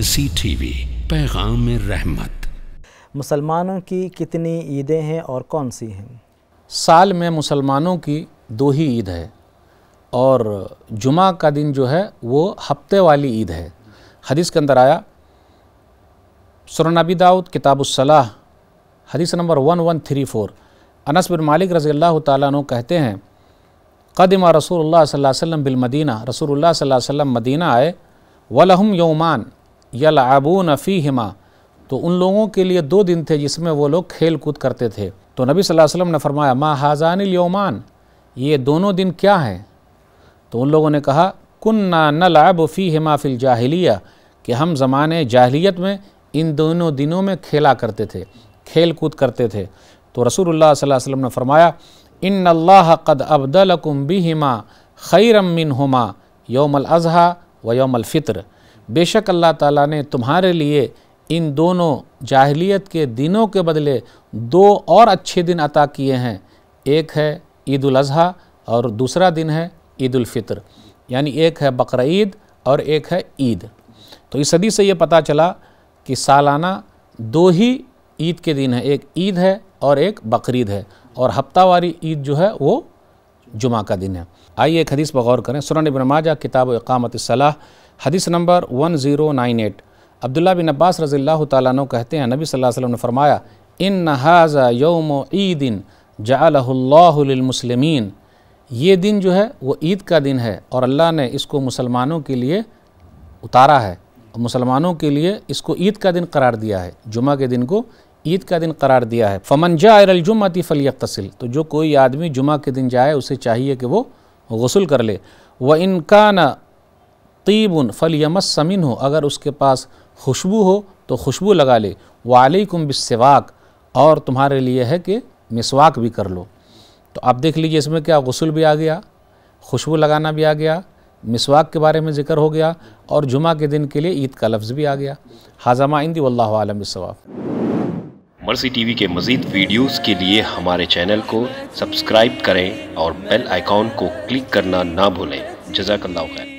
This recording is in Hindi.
नवासी टीवी पैगाम रहमत मुसलमानों की कितनी ईदें हैं और कौन सी हैं साल में मुसलमानों की दो ही ईद है और जुमा का दिन जो है वो हफ्ते वाली ईद है हदीस के अंदर आया सुरनबी दाऊद किताबुसलाह हदीस number one one three four Anas बिन मालिक रज़ी अल्लाह तु कहते हैं कदमा रसूल सल्लल्लाहु अलैहि वसल्लम बिल मदीना रसूलुल्लाह सल्लल्लाहु अलैहि वसल्लम मदीना आए वलहम यौमान नफ़ी फ़ीहिमा तो उन लोगों के लिए दो दिन थे जिसमें वो लोग खेल कूद करते थे तो नबी सल्लल्लाहु अलैहि वसल्लम ने फरमाया माँ हाजान योमान ये दोनों दिन क्या हैं तो उन लोगों ने कहा कुन्ना नलाब फ़ी हिमा फिल कि हम ज़माने जाहलीत में इन दोनों दिनों में खेला करते थे खेल कूद करते थे तो रसूल सल्लल्लाहु ने फरमाया इन कद अब्दलकुम बिहिमा खैरम मिन हुमा यौमल अजहा व यौमल फ़ित्र बेशक अल्लाह ताला ने तुम्हारे लिए इन दोनों जाहलीत के दिनों के बदले दो और अच्छे दिन अता किए हैं एक है ईद अज़हा और दूसरा दिन है ईद फ़ितर यानी एक है बकर ईद और एक है ईद तो इस सदी से ये पता चला कि सालाना दो ही ईद के दिन है एक ईद है और एक बकरीद है और हफ्तावारी ईद जो है वो जुमा का दिन है आइए एक हदीस पर गौर करें सुरन इबन माजा किताब इकामत सलाह हदीस नंबर 1098 अब्दुल्ला बिन अब्बास रज़ील्ला तु कहते हैं नबी सल्लल्लाहु अलैहि वसल्लम ने फरमाया इन हाजा योम ईदिन जालमुसलमिन ये दिन जो है वो ईद का दिन है और अल्लाह ने इसको मुसलमानों के लिए उतारा है मुसलमानों के लिए इसको ईद का दिन करार दिया है जुमा के दिन को ईद का दिन करार दिया है फमन जाजुमती फ़लियक तसिल तो जो कोई आदमी जुमा के दिन जाए उसे चाहिए कि वो गसल कर ले व इनका न तीबन फलियमस समिन हो अगर उसके पास खुशबू हो तो खुशबू लगा ले वालेकुम बिस्वाक और तुम्हारे लिए है कि मिसवाक भी कर लो तो आप देख लीजिए इसमें क्या गसल भी आ गया खुशबू लगाना भी आ गया मिसवाक के बारे में जिक्र हो गया और जुमा के दिन के लिए ईद का लफ्ज़ भी आ गया हाजमा इंदी वल्लम सवाब मर्सी वी के मज़ीद वीडियोज़ के लिए हमारे चैनल को सब्सक्राइब करें और बेल आइकॉन को क्लिक करना ना भूलें जजाकल्ला खैर